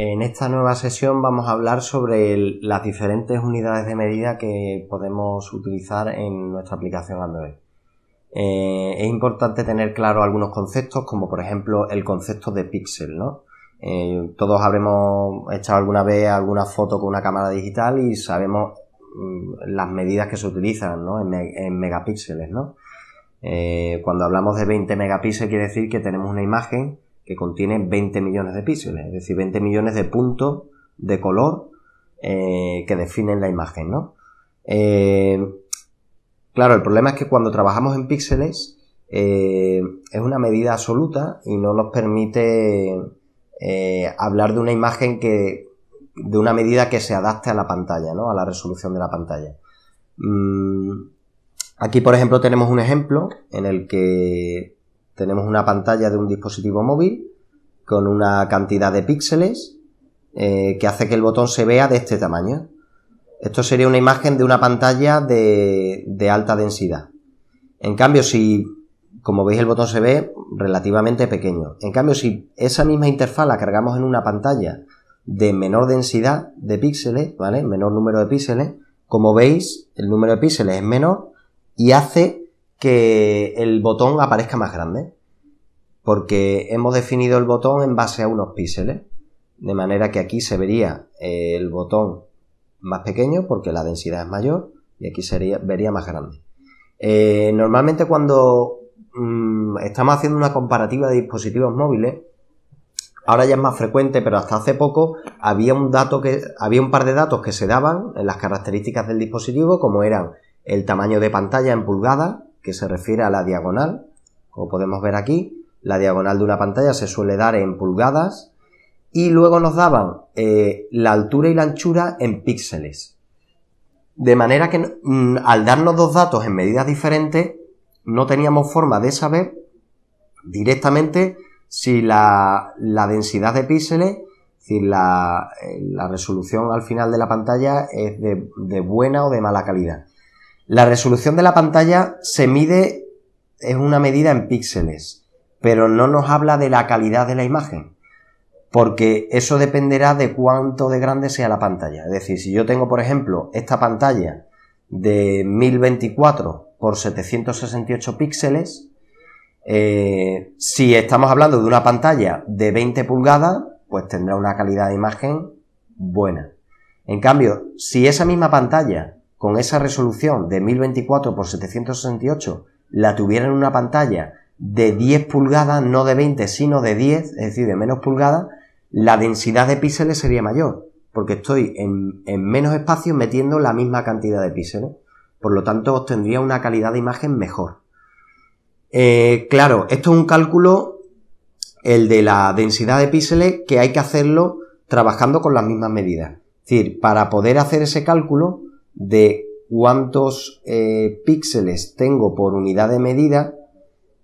En esta nueva sesión vamos a hablar sobre las diferentes unidades de medida que podemos utilizar en nuestra aplicación Android. Eh, es importante tener claro algunos conceptos, como por ejemplo el concepto de píxel, eh, todos habremos echado alguna vez alguna foto con una cámara digital y sabemos mm, las medidas que se utilizan, En, megapíxeles, eh, cuando hablamos de 20 megapíxeles quiere decir que tenemos una imagen que contiene 20 millones de píxeles, es decir, 20 millones de puntos de color eh, que definen la imagen, eh, claro, el problema es que cuando trabajamos en píxeles eh, es una medida absoluta y no nos permite hablar de una imagen que de una medida que se adapte a la pantalla, A la resolución de la pantalla. Mm, aquí, por ejemplo, tenemos un ejemplo en el que tenemos una pantalla de un dispositivo móvil con una cantidad de píxeles eh, que hace que el botón se vea de este tamaño. Esto sería una imagen de una pantalla de, de alta densidad. En cambio, si, como veis, el botón se ve relativamente pequeño. En cambio, si esa misma interfaz la cargamos en una pantalla de menor densidad de píxeles, ¿vale? Menor número de píxeles. Como veis, el número de píxeles es menor y hace que el botón aparezca más grande. Porque hemos definido el botón en base a unos píxeles. De manera que aquí se vería eh, el botón más pequeño porque la densidad es mayor y aquí sería, vería más grande. Eh, normalmente cuando mm, estamos haciendo una comparativa de dispositivos móviles, ahora ya es más frecuente, pero hasta hace poco había un dato que había un par de datos que se daban en las características del dispositivo, como eran el tamaño de pantalla en pulgadas, que se refiere a la diagonal. Como podemos ver aquí, la diagonal de una pantalla se suele dar en pulgadas y luego nos daban eh, la altura y la anchura en píxeles. De manera que mm, al darnos dos datos en medidas diferentes, no teníamos forma de saber directamente si la, densidad de píxeles, si eh, la, resolución al final de la pantalla es de buena o de mala calidad. La resolución de la pantalla se mide en una medida en píxeles, pero no nos habla de la calidad de la imagen, porque eso dependerá de cuánto de grande sea la pantalla. Es decir, si yo tengo, por ejemplo, esta pantalla de 1024 por 768 píxeles, eh, si estamos hablando de una pantalla de 20 pulgadas, pues tendrá una calidad de imagen buena. En cambio, si esa misma pantalla con esa resolución de 1024 por 768 la tuviera en una pantalla de 10 pulgadas, no de 20, sino de 10, es decir, de menos pulgadas, la densidad de píxeles sería mayor, porque estoy en, menos espacio metiendo la misma cantidad de píxeles. Por lo tanto, obtendría una calidad de imagen mejor. Eh, claro, esto es un cálculo, el de la densidad de píxeles, que hay que hacerlo trabajando con las mismas medidas. Es decir, para poder hacer ese cálculo, de cuántos eh, píxeles tengo por unidad de medida,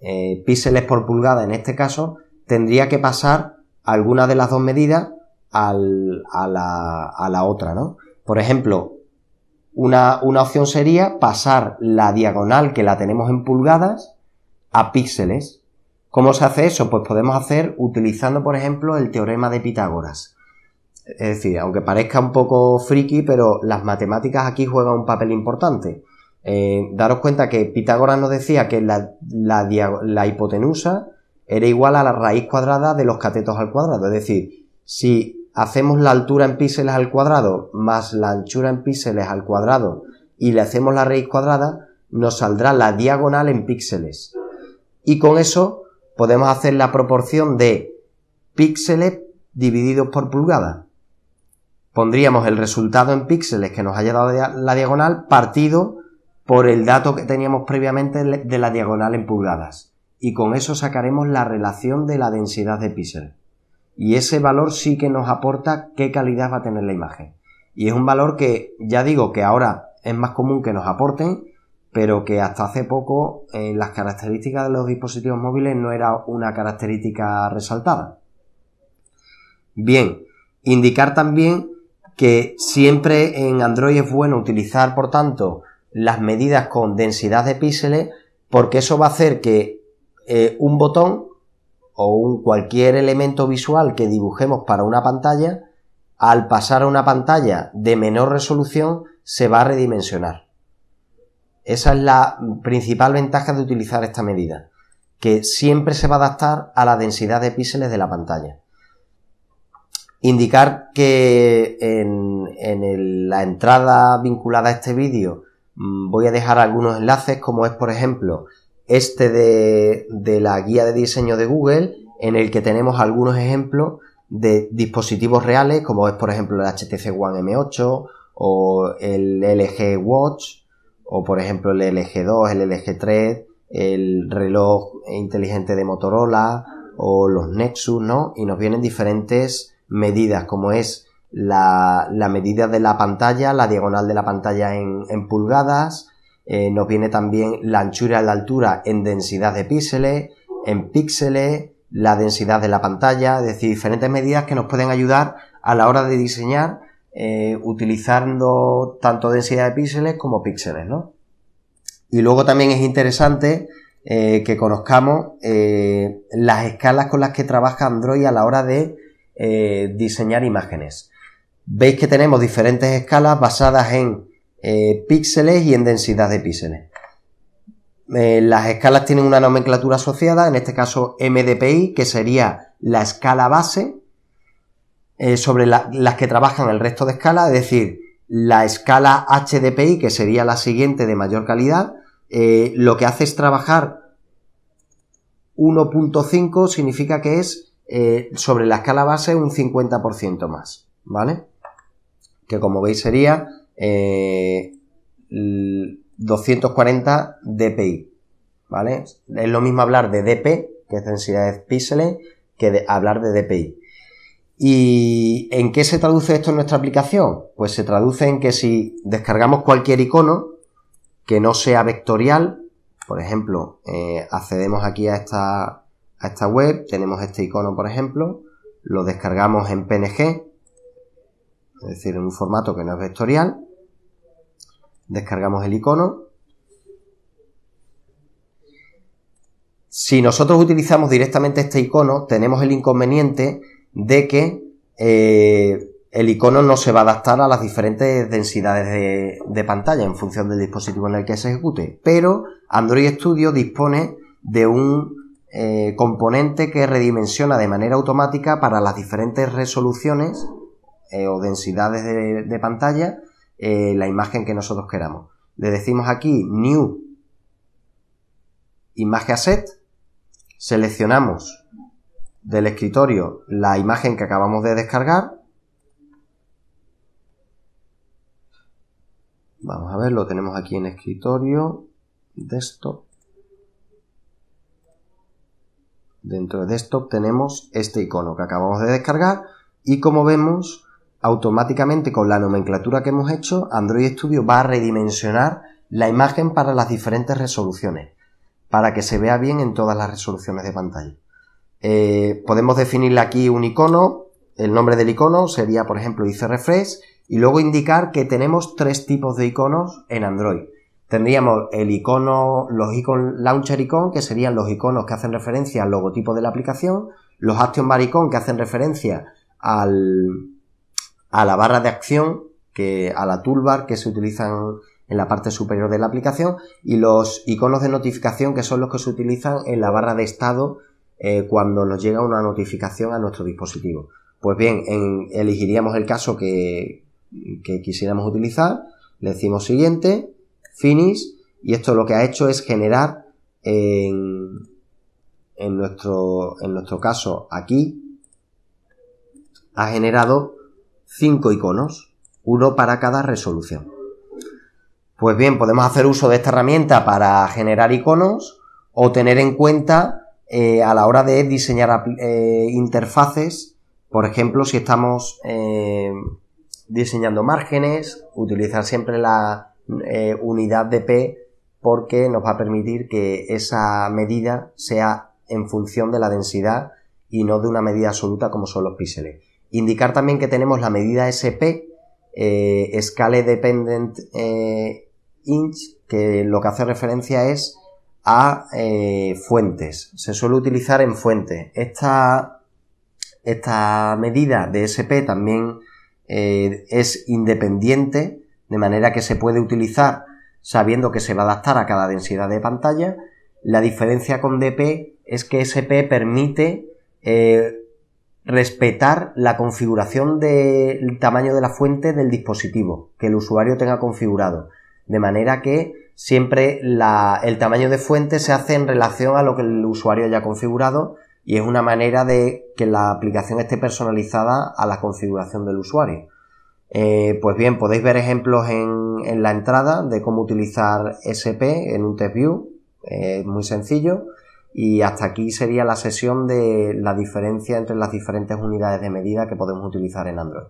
eh, píxeles por pulgada en este caso, tendría que pasar alguna de las dos medidas al, a, la, a, la, otra, ¿no? Por ejemplo, una, una opción sería pasar la diagonal que la tenemos en pulgadas a píxeles. ¿Cómo se hace eso? Pues podemos hacer utilizando, por ejemplo, el teorema de Pitágoras es decir, aunque parezca un poco friki, pero las matemáticas aquí juegan un papel importante. Eh, daros cuenta que Pitágoras nos decía que la, hipotenusa era igual a la raíz cuadrada de los catetos al cuadrado. Es decir, si hacemos la altura en píxeles al cuadrado más la anchura en píxeles al cuadrado y le hacemos la raíz cuadrada, nos saldrá la diagonal en píxeles. Y con eso podemos hacer la proporción de píxeles divididos por pulgadas pondríamos el resultado en píxeles que nos haya dado la diagonal partido por el dato que teníamos previamente de la diagonal en pulgadas. Y con eso sacaremos la relación de la densidad de píxeles. Y ese valor sí que nos aporta qué calidad va a tener la imagen. Y es un valor que ya digo que ahora es más común que nos aporten, pero que hasta hace poco en eh, las características de los dispositivos móviles no era una característica resaltada. Bien, indicar también que siempre en Android es bueno utilizar, por tanto, las medidas con densidad de píxeles, porque eso va a hacer que eh, un botón o un cualquier elemento visual que dibujemos para una pantalla, al pasar a una pantalla de menor resolución, se va a redimensionar. Esa es la principal ventaja de utilizar esta medida, que siempre se va a adaptar a la densidad de píxeles de la pantalla. Indicar que en, la entrada vinculada a este vídeo mm, voy a dejar algunos enlaces como es por ejemplo este de, la guía de diseño de Google en el que tenemos algunos ejemplos de dispositivos reales como es por ejemplo el HTC One M8 o el LG Watch o por ejemplo el LG2, el LG3, el reloj inteligente de Motorola o los Nexus, ¿no? Y nos vienen diferentes medidas como es la, medida de la pantalla, la diagonal de la pantalla en, pulgadas, eh, nos viene también la anchura y la altura en densidad de píxeles, en píxeles, la densidad de la pantalla, es decir, diferentes medidas que nos pueden ayudar a la hora de diseñar eh, utilizando tanto densidad de píxeles como píxeles, ¿no? Y luego también es interesante eh, que conozcamos las escalas con las que trabaja Android a la hora de eh, diseñar imágenes. Veis que tenemos diferentes escalas basadas en eh, píxeles y en densidad de píxeles. Eh, las escalas tienen una nomenclatura asociada, en este caso MDPI, que sería la escala base, sobre las que trabajan el resto de escalas, es decir, la escala HDPI, que sería la siguiente de mayor calidad, lo que hace es trabajar 1.5, significa que es eh, sobre la escala base un 50% más, ¿vale? Que como veis sería 240 eh, dpi, ¿vale? Es lo mismo hablar de dp, que es densidad de píxeles, que hablar de dpi. ¿Y en qué se traduce esto en nuestra aplicación? Pues se traduce en que si descargamos cualquier icono que no sea vectorial, por ejemplo, eh, accedemos aquí a esta a esta web, tenemos este icono por ejemplo, lo descargamos en PNG, es decir, en un formato que no es vectorial, descargamos el icono. Si nosotros utilizamos directamente este icono, tenemos el inconveniente de que eh, el icono no se va a adaptar a las diferentes densidades de, pantalla en función del dispositivo en el que se ejecute. Pero Android Studio dispone de un eh, componente que redimensiona de manera automática para las diferentes resoluciones eh, o densidades de, pantalla eh, la imagen que nosotros queramos. Le decimos aquí New Image Asset, seleccionamos del escritorio la imagen que acabamos de descargar. Vamos a ver, lo tenemos aquí en escritorio, desktop. Dentro de esto tenemos este icono que acabamos de descargar y como vemos, automáticamente con la nomenclatura que hemos hecho, Android Studio va a redimensionar la imagen para las diferentes resoluciones, para que se vea bien en todas las resoluciones de pantalla. Eh, podemos definirle aquí un icono, el nombre del icono sería, por ejemplo, dice Refresh, y luego indicar que tenemos tres tipos de iconos en Android. Tendríamos el icono, los icon launcher icon, que serían los iconos que hacen referencia al logotipo de la aplicación, los action bar icon que hacen referencia al, a la barra de acción, que, a la toolbar que se utilizan en la parte superior de la aplicación y los iconos de notificación que son los que se utilizan en la barra de estado eh, cuando nos llega una notificación a nuestro dispositivo. Pues bien, en, elegiríamos el caso que, que quisiéramos utilizar, le decimos siguiente Finish y esto lo que ha hecho es generar en, nuestro, en nuestro caso aquí ha generado cinco iconos, uno para cada resolución. Pues bien, podemos hacer uso de esta herramienta para generar iconos o tener en cuenta eh, a la hora de diseñar eh, interfaces, por ejemplo, si estamos eh, diseñando márgenes, utilizar siempre la, eh, unidad de P porque nos va a permitir que esa medida sea en función de la densidad y no de una medida absoluta como son los píxeles. Indicar también que tenemos la medida SP, eh, Scale Dependent eh, Inch, que lo que hace referencia es a fuentes. Se suele utilizar en fuentes. Esta, esta medida de SP también es independiente de manera que se puede utilizar sabiendo que se va a adaptar a cada densidad de pantalla. La diferencia con DP es que SP permite eh, respetar la configuración del tamaño de la fuente del dispositivo que el usuario tenga configurado. De manera que siempre el tamaño de fuente se hace en relación a lo que el usuario haya configurado y es una manera de que la aplicación esté personalizada a la configuración del usuario. Eh, pues bien, podéis ver ejemplos en, la entrada de cómo utilizar SP en un test view, es muy sencillo, y hasta aquí sería la sesión de la diferencia entre las diferentes unidades de medida que podemos utilizar en Android.